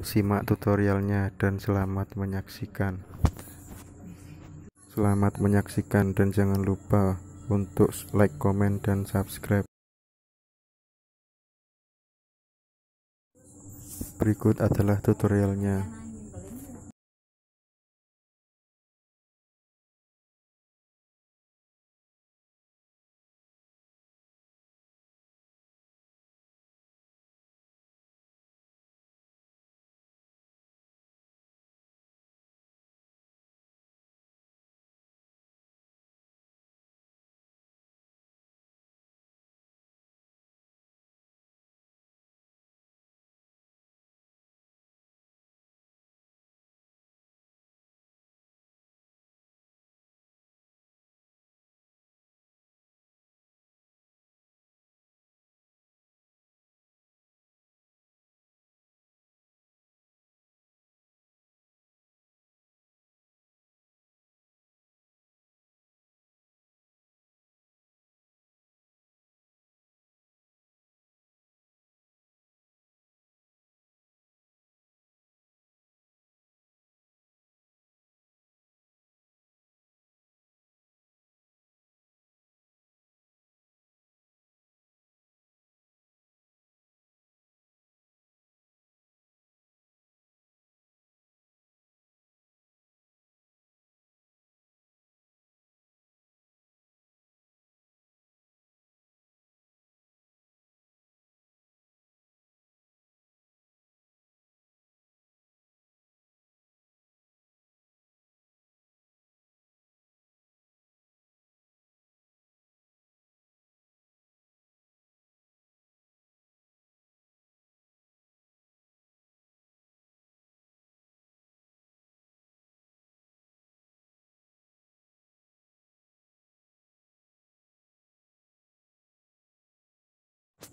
simak tutorialnya dan selamat menyaksikan selamat menyaksikan dan jangan lupa untuk like, comment dan subscribe berikut adalah tutorialnya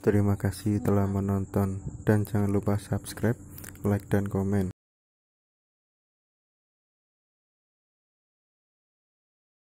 Terima kasih telah menonton dan jangan lupa subscribe, like, dan komen.